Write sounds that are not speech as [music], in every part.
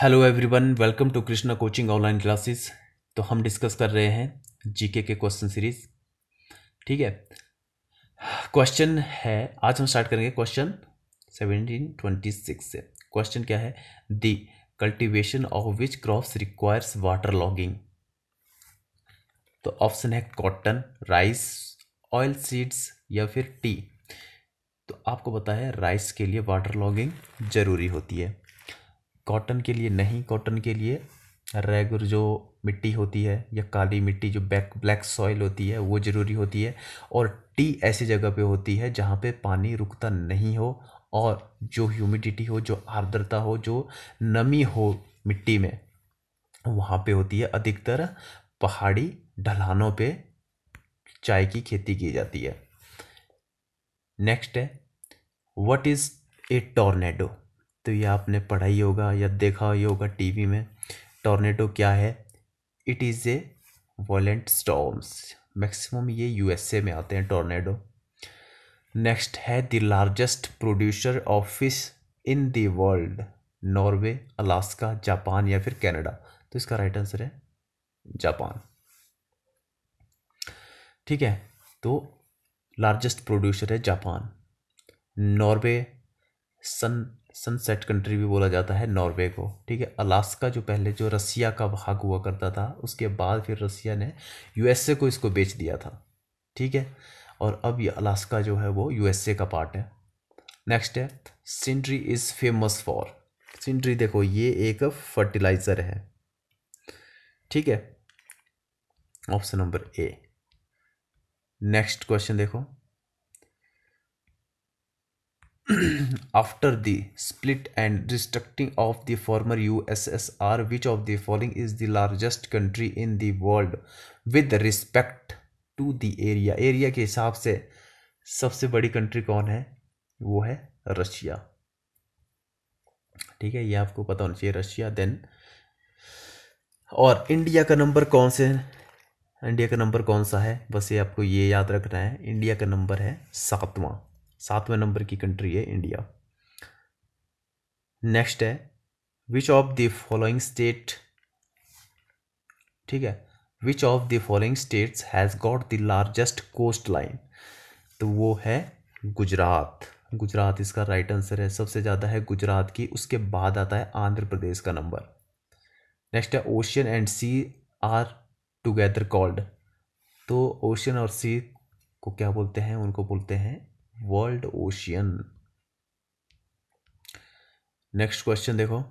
Hello everyone welcome to Krishna coaching online classes तो हम discuss कर रहे हैं जीके के क्वेश्चन सीरीज ठीक है क्वेश्चन है आज हम स्टार्ट करेंगे क्वेश्चन ट्वेंटी सिक्स से क्वेश्चन क्या है the cultivation of which crops requires water logging तो ऑप्शन है कॉटन राइस ऑयल सीड्स या फिर टी तो आपको पता है राइस के लिए वाटर लॉगिंग जरूरी होती है कॉटन के लिए नहीं कॉटन के लिए रेगुर जो मिट्टी होती है या काली मिट्टी जो बैक ब्लैक सॉइल होती है वो ज़रूरी होती है और टी ऐसी जगह पे होती है जहाँ पे पानी रुकता नहीं हो और जो ह्यूमिडिटी हो जो आर्द्रता हो जो नमी हो मिट्टी में वहाँ पे होती है अधिकतर पहाड़ी ढलानों पे चाय की खेती की जाती है नेक्स्ट है व्हाट इज़ ए टॉर्नेडो तो ये आपने पढ़ा ही होगा या देखा ही होगा टीवी में टॉर्नेडो क्या है it is a violent storms maximum ये यूएसए में आते हैं टॉर्नेडो नेक्स्ट है the largest producer of fish in the world Norway Alaska Japan या फिर कनाडा तो इसका राइट आंसर है जापान ठीक है तो लार्जेस्ट प्रोड्यूसर है Japan Norway sun sunset country भी बोला जाता है नॉर्वे को ठीक है अलास्का जो पहले जो रसिया का भाग हुआ करता था उसके बाद फिर रसिया ने यूएसए को इसको बेच दिया था ठीक है और अब ये अलास्का जो है वो यूएसए का पार्ट है नेक्स्ट है Sindri is famous for Sindri देखो ये एक फर्टिलाइज़र है ठीक है option number A next question देखो after the split and restructuring of the former USSR, which of the following is the largest country in the world with respect to the area? area के हिसाब से सबसे बड़ी country कौन है वो है russia ठीक है ये आपको पता होना चाहिए russia then और इंडिया का नंबर कौन से इंडिया का नंबर कौन सा है बस ये आपको ये याद रखना है इंडिया का नंबर है सातवां सातवें नंबर की कंट्री है इंडिया नेक्स्ट है which of the following state ठीक है which of the following states has got the largest coastline तो वो है गुजरात गुजरात इसका राइट आंसर है सबसे ज़्यादा है गुजरात की उसके बाद आता है आंध्र प्रदेश का नंबर नेक्स्ट है ocean and sea are together called तो ओशियन और सी को क्या बोलते हैं उनको बोलते हैं वर्ल्ड ओशियन नेक्स्ट क्वेश्चन देखो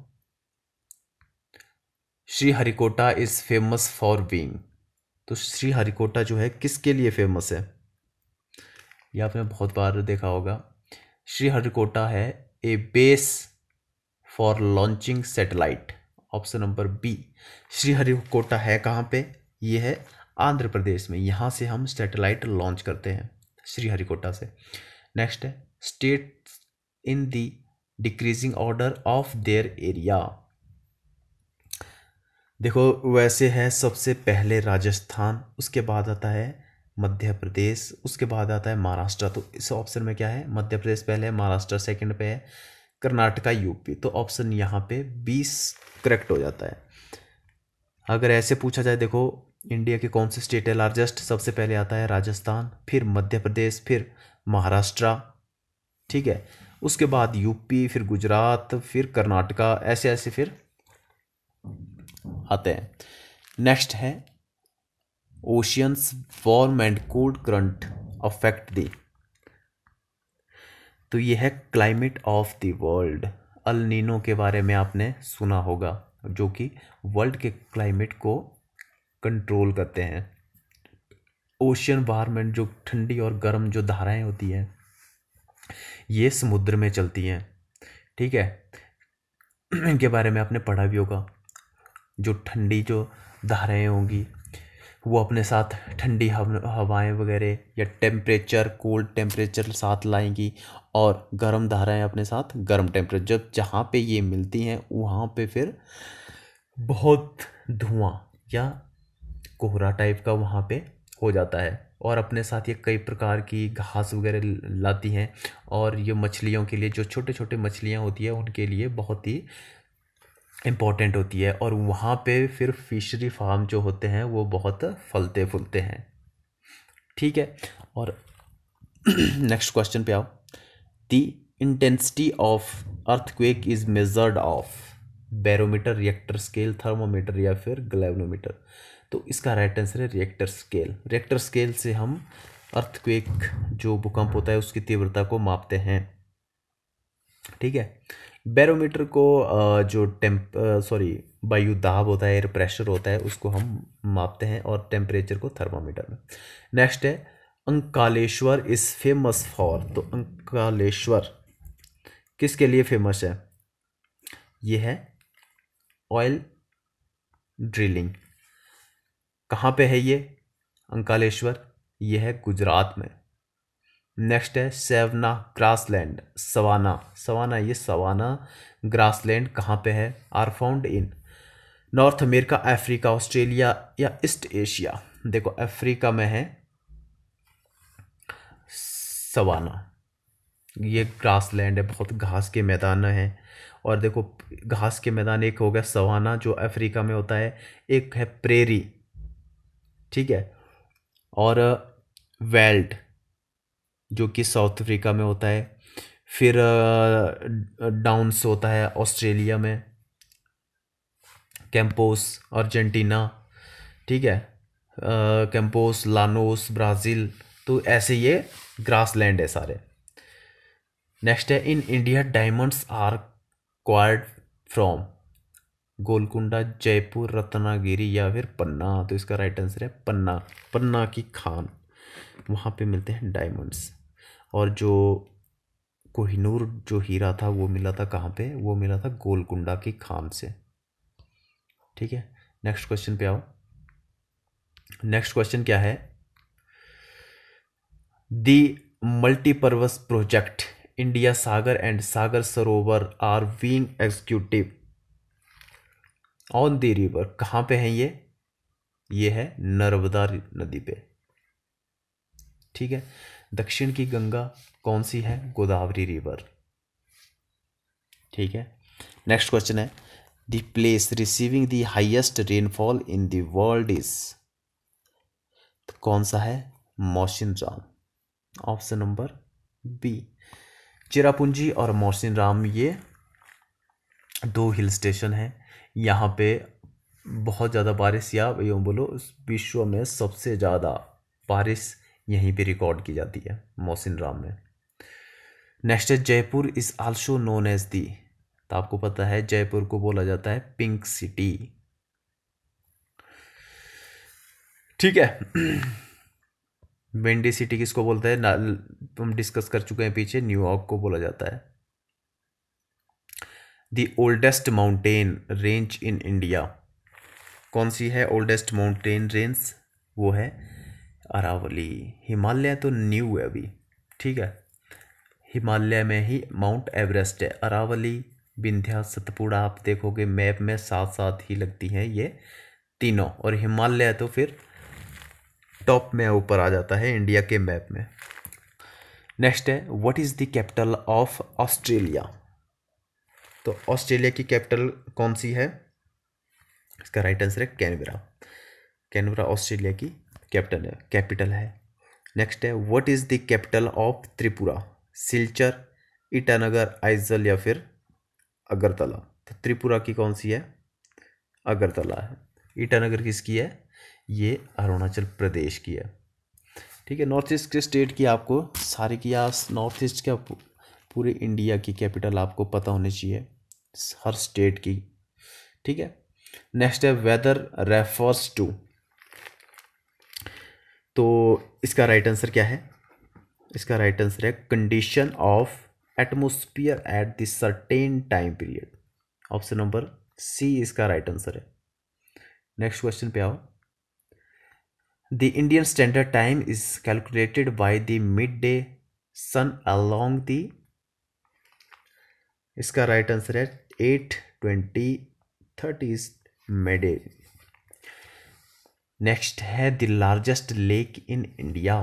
Sriharikota is famous for being तो श्री हरिकोटा जो है किसके लिए फेमस है ये आपने बहुत बार देखा होगा श्री हरिकोटा है a base for launching satellite option number B Sriharikota है कहाँ पे ये है आंध्र प्रदेश में यहाँ से हम सैटेलाइट लॉन्च करते हैं श्री हरिकोटा से नेक्स्ट है state in the decreasing order of their area देखो वैसे है सबसे पहले राजस्थान उसके बाद आता है मध्य प्रदेश उसके बाद आता है महाराष्ट्र तो इस ऑप्शन में क्या है मध्य प्रदेश पहले है महाराष्ट्र सेकंड पे है कर्नाटका यूपी तो ऑप्शन यहाँ पे बीस करेक्ट हो जाता है अगर ऐसे पूछा जाए देखो इंडिया के कौन से स्टेट है लार्जेस्ट सबसे पहले आता है राजस्थान फिर मध्य प्रदेश फिर महाराष्ट्र ठीक है उसके बाद यूपी फिर गुजरात फिर कर्नाटका ऐसे ऐसे फिर आते हैं नेक्स्ट है oceans warm and cold current affect the तो ये है climate of the world El Nino के बारे में आपने सुना होगा जो कि वर्ल्ड के क्लाइमेट को कंट्रोल करते हैं ओशियन वारमेंट जो ठंडी और गर्म जो धाराएं होती हैं ये समुद्र में चलती हैं ठीक है इनके बारे में आपने पढ़ा भी होगा जो ठंडी जो धाराएं होंगी वो अपने साथ ठंडी हवाएं वगैरह या टेम्परेचर कोल्ड टेम्परेचर साथ लाएंगी और गर्म धाराएं अपने साथ गर्म टेम्परेचर जब जहाँ पे ये मिलती हैं वहाँ पे फिर बहुत धुआं या कोहरा टाइप का वहाँ पे हो जाता है और अपने साथ ये कई प्रकार की घास वगैरह लाती हैं और ये मछलियों के लिए जो छोटे छोटे मछलियाँ होती हैं उनके लिए बहुत ही इम्पॉर्टेंट होती है और वहाँ पे फिर फिशरी फार्म जो होते हैं वो बहुत फलते फूलते हैं ठीक है और नेक्स्ट [clears throat] क्वेश्चन पे आओ the intensity of earthquake is measured of barometer Richter scale thermometer या फिर ग्लेवनोमीटर तो इसका राइट आंसर है रिएक्टर स्केल रिएक्टर स्केल से हम अर्थक्वेक जो भूकंप होता है उसकी तीव्रता को मापते हैं ठीक है बैरोमीटर को जो टेम्प सॉरी वायु दाब होता है एयर प्रेशर होता है उसको हम मापते हैं और टेम्परेचर को थर्मामीटर में नेक्स्ट है अंकालेश्वर इज़ फेमस फॉर तो अंकालेश्वर किसके लिए फेमस है यह है ऑयल ड्रिलिंग कहाँ पे है ये अंकालेश्वर ये है गुजरात में नेक्स्ट है सेवना ग्रासलैंड सवाना सवाना ये सवाना ग्रासलैंड कहाँ पे है are found in North America Africa Australia या ईस्ट एशिया देखो अफ्रीका में है सवाना ये ग्रासलैंड है बहुत घास के मैदान हैं और देखो घास के मैदान एक हो गया सवाना जो अफ्रीका में होता है एक है प्रेरी ठीक है और वेल्ड जो कि साउथ अफ्रीका में होता है फिर डाउन्स होता है ऑस्ट्रेलिया में कैंपोस अर्जेंटीना ठीक है कैंपोस लानोस ब्राज़ील तो ऐसे ये ग्रास लैंड है सारे नेक्स्ट है in India diamonds are quarried from Golconda Jaipur Ratnagiri या फिर पन्ना तो इसका राइट आंसर है पन्ना पन्ना की खान वहाँ पे मिलते हैं डायमंड्स और जो कोहिनूर जो हीरा था वो मिला था कहाँ पे वो मिला था गोलकुंडा की खान से ठीक है नेक्स्ट क्वेश्चन पे आओ नेक्स्ट क्वेश्चन क्या है the multipurpose project Indira Sagar and Sagar Sarovar are being executive on the river कहाँ पे हैं ये ये है नर्मदा नदी पे ठीक है दक्षिण की गंगा कौन सी है गोदावरी रिवर ठीक है नेक्स्ट क्वेश्चन है the place receiving the highest rainfall in the world is तो कौन सा है Mawsynram option number B Cherrapunji और मोहसिन राम ये दो हिल स्टेशन हैं यहाँ पे बहुत ज़्यादा बारिश या यूँ बोलो विश्व में सबसे ज़्यादा बारिश यहीं पे रिकॉर्ड की जाती है मोहसिन राम में नेक्स्ट है Jaipur is also known as the तो आपको पता है जयपुर को बोला जाता है पिंक सिटी ठीक है सिटी किसको बोलता है ना हम डिस्कस कर चुके हैं पीछे न्यूयॉर्क को बोला जाता है the oldest mountain range in India कौन सी है ओल्डेस्ट माउंटेन रेंज वो है अरावली हिमालय तो न्यू है अभी ठीक है हिमालय में ही माउंट एवरेस्ट है अरावली विंध्या सतपुड़ा आप देखोगे मैप में साथ साथ ही लगती हैं ये तीनों और हिमालय तो फिर टॉप में ऊपर आ जाता है इंडिया के मैप में नेक्स्ट है what is the capital of Australia तो ऑस्ट्रेलिया की कैपिटल कौन सी है इसका राइट आंसर है कैनबरा कैनबरा ऑस्ट्रेलिया की कैपिटल है कैपिटल है नेक्स्ट है what is the capital of Tripura Silchar Itanagar Aizawl या फिर अगरतला तो त्रिपुरा की कौन सी है अगरतला है ईटानगर किसकी है ये अरुणाचल प्रदेश की है ठीक है नॉर्थ ईस्ट के स्टेट की आपको सारी की या नॉर्थ ईस्ट के पूरे इंडिया की कैपिटल आपको पता होनी चाहिए हर स्टेट की ठीक है नेक्स्ट है वेदर रेफर्स टू तो इसका राइट आंसर क्या है इसका राइट आंसर है condition of atmosphere at the certain time period option number C इसका राइट आंसर है नेक्स्ट क्वेश्चन पे आओ The Indian Standard Time is calculated by the midday sun along the इसका right answer है at twenty thirty is made next है the largest lake in India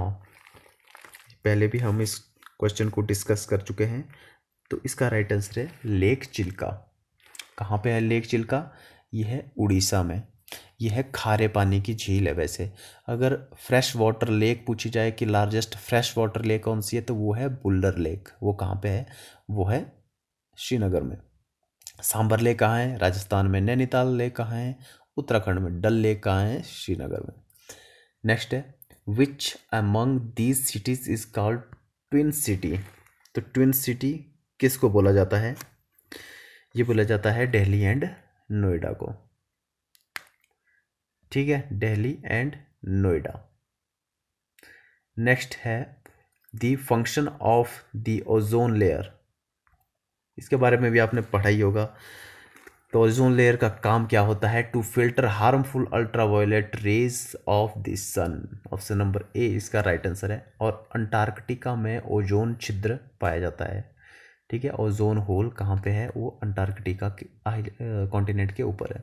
पहले भी हम इस क्वेश्चन को डिस्कस कर चुके हैं तो इसका राइट आंसर है लेक चिल्का कहाँ पे है लेक चिल्का यह है उड़ीसा में ये है खारे पानी की झील है वैसे अगर फ्रेश वाटर लेक पूछी जाए कि लार्जेस्ट फ्रेश वाटर लेक कौन सी है तो वो है बुल्डर लेक वो कहाँ पे है वो है श्रीनगर में सांबर लेक कहाँ है राजस्थान में नैनीताल लेक कहाँ है उत्तराखंड में डल लेक कहाँ है श्रीनगर में नेक्स्ट है which among these cities is called twin city तो ट्विन सिटी किसको बोला जाता है ये बोला जाता है दिल्ली एंड नोएडा को ठीक है दिल्ली एंड नोएडा नेक्स्ट है the function of the ozone layer इसके बारे में भी आपने पढ़ा ही होगा तो ओजोन लेयर का काम क्या होता है to filter harmful ultraviolet rays of the sun option number A इसका राइट आंसर है और अंटार्कटिका में ओजोन छिद्र पाया जाता है ठीक है ओजोन होल कहाँ पे है वो अंटार्कटिका के कॉन्टिनेंट के ऊपर है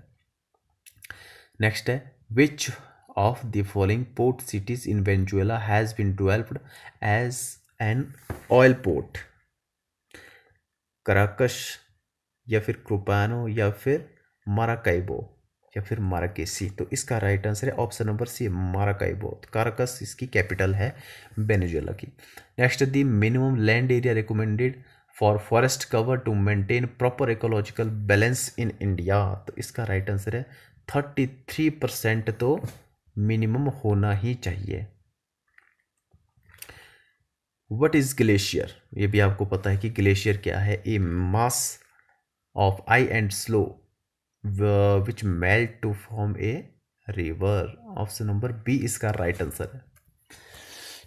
नेक्स्ट है which of the following port cities in Venezuela has been developed as an oil port Caracas या फिर क्रुपानो या फिर माराकाइबो या फिर माराकेसी तो इसका राइट आंसर है option number C Maracaibo Caracas इसकी कैपिटल है बेनेजुएला की next the minimum land area recommended for forest cover to maintain proper ecological balance in India तो इसका राइट आंसर है थर्टी थ्री परसेंट तो मिनिमम होना ही चाहिए वट इज़ ग्लेशियर ये भी आपको पता है कि ग्लेशियर क्या है a mass of ice and slow which melt to form a river option number B इसका राइट आंसर है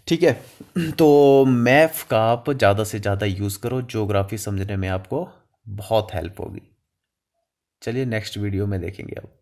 ठीक है तो मैप का आप ज़्यादा से ज़्यादा यूज़ करो ज्योग्राफी समझने में आपको बहुत हेल्प होगी चलिए नेक्स्ट वीडियो में देखेंगे आप